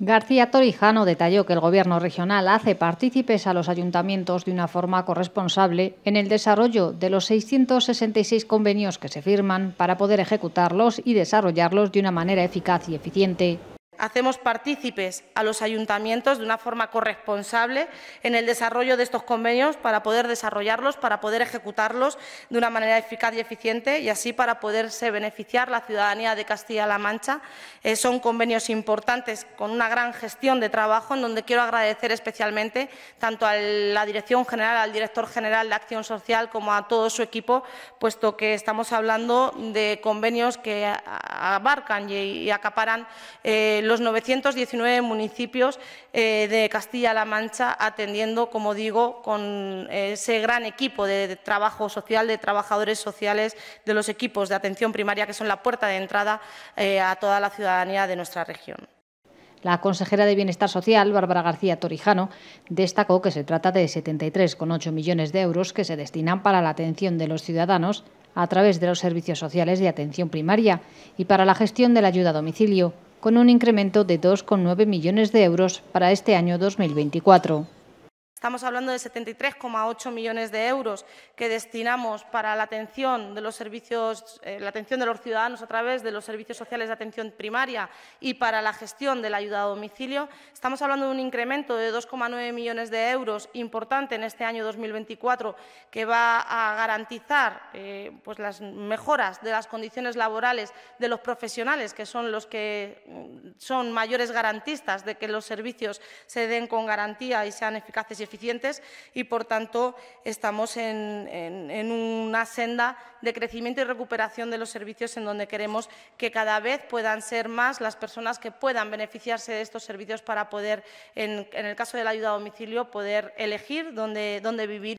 García Torijano detalló que el Gobierno regional hace partícipes a los ayuntamientos de una forma corresponsable en el desarrollo de los 666 convenios que se firman para poder ejecutarlos y desarrollarlos de una manera eficaz y eficiente hacemos partícipes a los ayuntamientos de una forma corresponsable en el desarrollo de estos convenios para poder desarrollarlos, para poder ejecutarlos de una manera eficaz y eficiente y así para poderse beneficiar la ciudadanía de Castilla-La Mancha. Eh, son convenios importantes con una gran gestión de trabajo en donde quiero agradecer especialmente tanto a la Dirección General, al Director General de Acción Social como a todo su equipo, puesto que estamos hablando de convenios que abarcan y, acaparan eh, los 919 municipios eh, de Castilla-La Mancha, atendiendo, como digo, con eh, ese gran equipo de, trabajo social, de trabajadores sociales, de los equipos de atención primaria, que son la puerta de entrada eh, a toda la ciudadanía de nuestra región. La consejera de Bienestar Social, Bárbara García Torijano, destacó que se trata de 73,8 millones de euros que se destinan para la atención de los ciudadanos a través de los servicios sociales de atención primaria y para la gestión de la ayuda a domicilio con un incremento de 2,9 millones de euros para este año 2024. Estamos hablando de 73,8 millones de euros que destinamos para la atención de los servicios, eh, la atención de los ciudadanos a través de los servicios sociales de atención primaria y para la gestión de la ayuda a domicilio. Estamos hablando de un incremento de 2,9 millones de euros importante en este año 2024 que va a garantizar eh, pues las mejoras de las condiciones laborales de los profesionales, que son los que mm, son mayores garantistas de que los servicios se den con garantía y sean eficaces y y, por tanto, estamos en, una senda de crecimiento y recuperación de los servicios en donde queremos que cada vez puedan ser más las personas que puedan beneficiarse de estos servicios para poder, en, el caso de la ayuda a domicilio, poder elegir dónde vivir